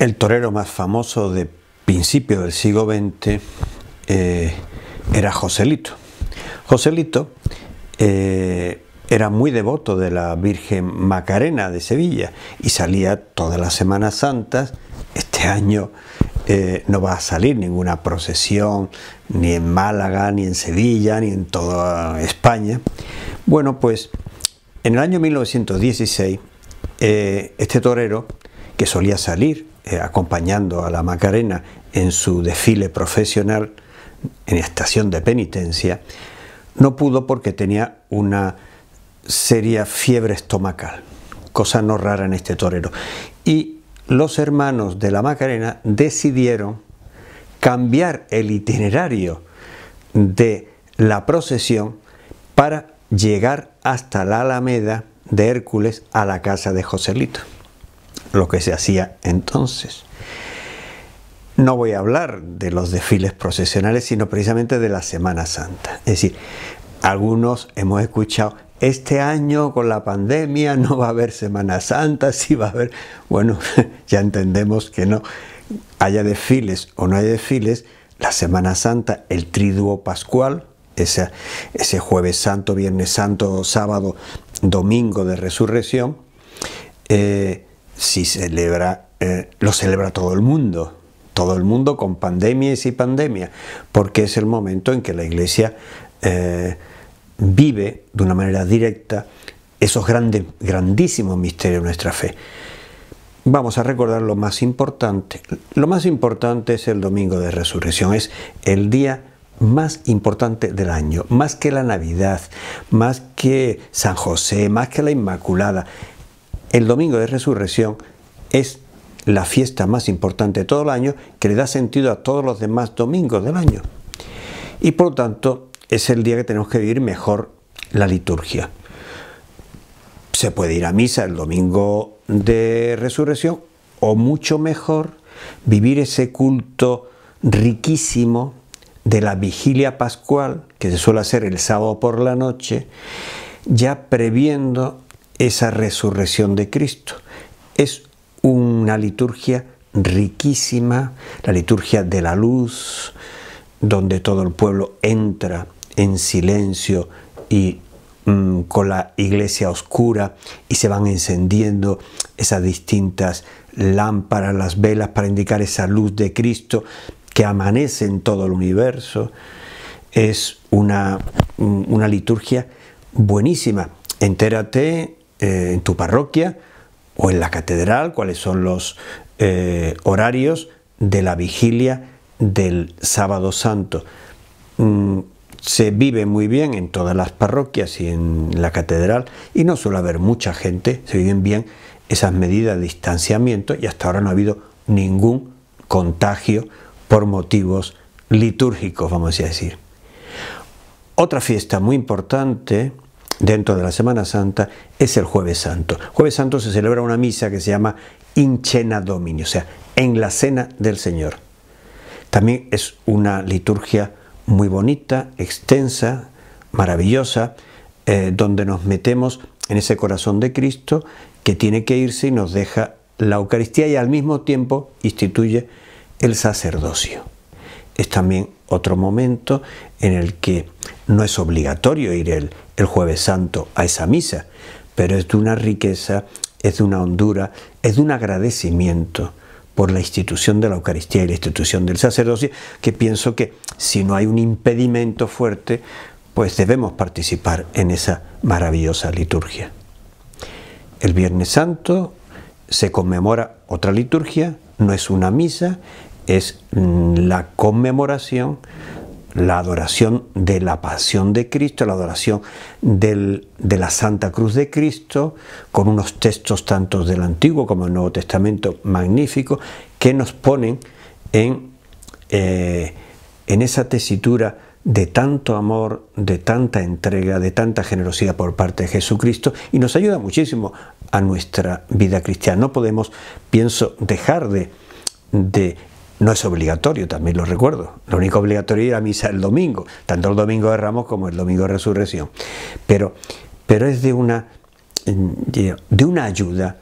El torero más famoso de principio del siglo XX eh, era Joselito. Joselito eh, era muy devoto de la Virgen Macarena de Sevilla y salía todas las Semanas Santas. Este año eh, no va a salir ninguna procesión, ni en Málaga, ni en Sevilla, ni en toda España. Bueno, pues en el año 1916, este torero que solía salir eh, acompañando a la Macarena en su desfile profesional en estación de penitencia, no pudo porque tenía una seria fiebre estomacal, cosa no rara en este torero. Y los hermanos de la Macarena decidieron cambiar el itinerario de la procesión para llegar hasta la Alameda de Hércules a la casa de Joselito lo que se hacía entonces. No voy a hablar de los desfiles procesionales, sino precisamente de la Semana Santa. Es decir, algunos hemos escuchado, este año con la pandemia no va a haber Semana Santa, sí va a haber, bueno, ya entendemos que no, haya desfiles o no haya desfiles, la Semana Santa, el triduo pascual, ese, ese jueves santo, viernes santo, sábado, domingo de resurrección, eh, si celebra, eh, lo celebra todo el mundo, todo el mundo con pandemia y sin pandemia, porque es el momento en que la Iglesia eh, vive de una manera directa esos grandes, grandísimos misterios de nuestra fe. Vamos a recordar lo más importante. Lo más importante es el domingo de resurrección, es el día más importante del año, más que la Navidad, más que San José, más que la Inmaculada el domingo de resurrección es la fiesta más importante de todo el año que le da sentido a todos los demás domingos del año. Y por lo tanto es el día que tenemos que vivir mejor la liturgia. Se puede ir a misa el domingo de resurrección o mucho mejor vivir ese culto riquísimo de la vigilia pascual que se suele hacer el sábado por la noche, ya previendo esa resurrección de Cristo. Es una liturgia riquísima, la liturgia de la luz, donde todo el pueblo entra en silencio y mm, con la iglesia oscura y se van encendiendo esas distintas lámparas, las velas para indicar esa luz de Cristo que amanece en todo el universo. Es una, mm, una liturgia buenísima. Entérate eh, en tu parroquia o en la catedral, cuáles son los eh, horarios de la vigilia del sábado santo. Mm, se vive muy bien en todas las parroquias y en la catedral y no suele haber mucha gente, se viven bien esas medidas de distanciamiento y hasta ahora no ha habido ningún contagio por motivos litúrgicos, vamos a decir. Otra fiesta muy importante dentro de la Semana Santa es el Jueves Santo. Jueves Santo se celebra una misa que se llama Incena Domini, o sea, en la cena del Señor. También es una liturgia muy bonita, extensa, maravillosa, eh, donde nos metemos en ese corazón de Cristo que tiene que irse y nos deja la Eucaristía y al mismo tiempo instituye el sacerdocio. Es también otro momento en el que no es obligatorio ir el, jueves santo a esa misa, pero es de una riqueza, es de una hondura, es de un agradecimiento por la institución de la Eucaristía y la institución del sacerdocio, que pienso que si no hay un impedimento fuerte, pues debemos participar en esa maravillosa liturgia. El Viernes Santo se conmemora otra liturgia, no es una misa, es mm, la conmemoración, la adoración de la pasión de Cristo, la adoración de la Santa Cruz de Cristo, con unos textos tanto del Antiguo como del Nuevo Testamento magníficos, que nos ponen en, eh, en esa tesitura de tanto amor, de tanta entrega, de tanta generosidad por parte de Jesucristo y nos ayuda muchísimo a nuestra vida cristiana. No podemos, pienso, dejar de no es obligatorio, también lo recuerdo. Lo único obligatorio era misa el domingo, tanto el domingo de Ramos como el domingo de Resurrección. Pero, pero es de una, de una ayuda.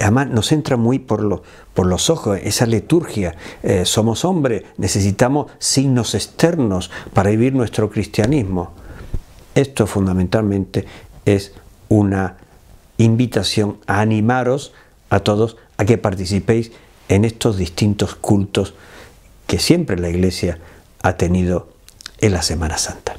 Además nos entra muy por, por los ojos esa liturgia. Eh, somos hombres, necesitamos signos externos para vivir nuestro cristianismo. Esto fundamentalmente es una invitación a animaros a todos a que participéis en estos distintos cultos que siempre la Iglesia ha tenido en la Semana Santa.